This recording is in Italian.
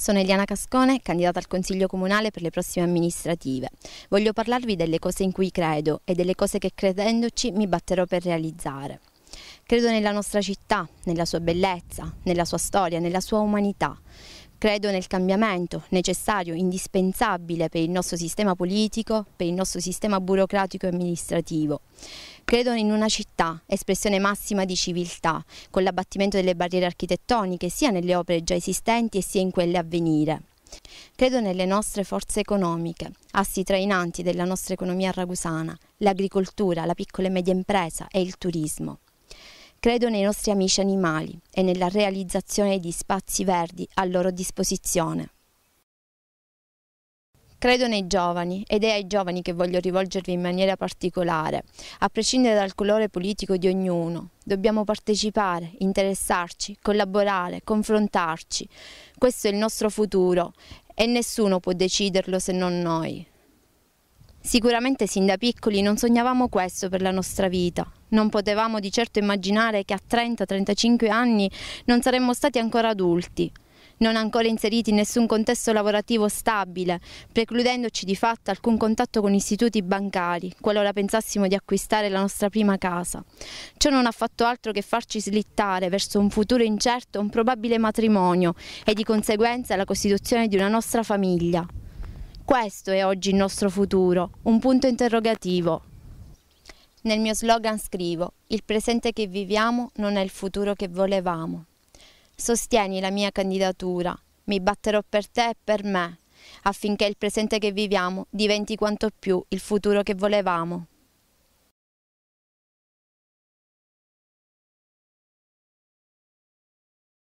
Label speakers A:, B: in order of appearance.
A: Sono Eliana Cascone, candidata al Consiglio Comunale per le prossime amministrative. Voglio parlarvi delle cose in cui credo e delle cose che credendoci mi batterò per realizzare. Credo nella nostra città, nella sua bellezza, nella sua storia, nella sua umanità. Credo nel cambiamento necessario, indispensabile per il nostro sistema politico, per il nostro sistema burocratico e amministrativo. Credo in una città, espressione massima di civiltà, con l'abbattimento delle barriere architettoniche sia nelle opere già esistenti sia in quelle a venire. Credo nelle nostre forze economiche, assi trainanti della nostra economia ragusana, l'agricoltura, la piccola e media impresa e il turismo. Credo nei nostri amici animali e nella realizzazione di spazi verdi a loro disposizione. Credo nei giovani ed è ai giovani che voglio rivolgervi in maniera particolare, a prescindere dal colore politico di ognuno. Dobbiamo partecipare, interessarci, collaborare, confrontarci. Questo è il nostro futuro e nessuno può deciderlo se non noi. Sicuramente sin da piccoli non sognavamo questo per la nostra vita, non potevamo di certo immaginare che a 30-35 anni non saremmo stati ancora adulti, non ancora inseriti in nessun contesto lavorativo stabile, precludendoci di fatto alcun contatto con istituti bancari, qualora pensassimo di acquistare la nostra prima casa. Ciò non ha fatto altro che farci slittare verso un futuro incerto, un probabile matrimonio e di conseguenza la costituzione di una nostra famiglia. Questo è oggi il nostro futuro, un punto interrogativo. Nel mio slogan scrivo, il presente che viviamo non è il futuro che volevamo. Sostieni la mia candidatura, mi batterò per te e per me, affinché il presente che viviamo diventi quanto più il futuro che volevamo.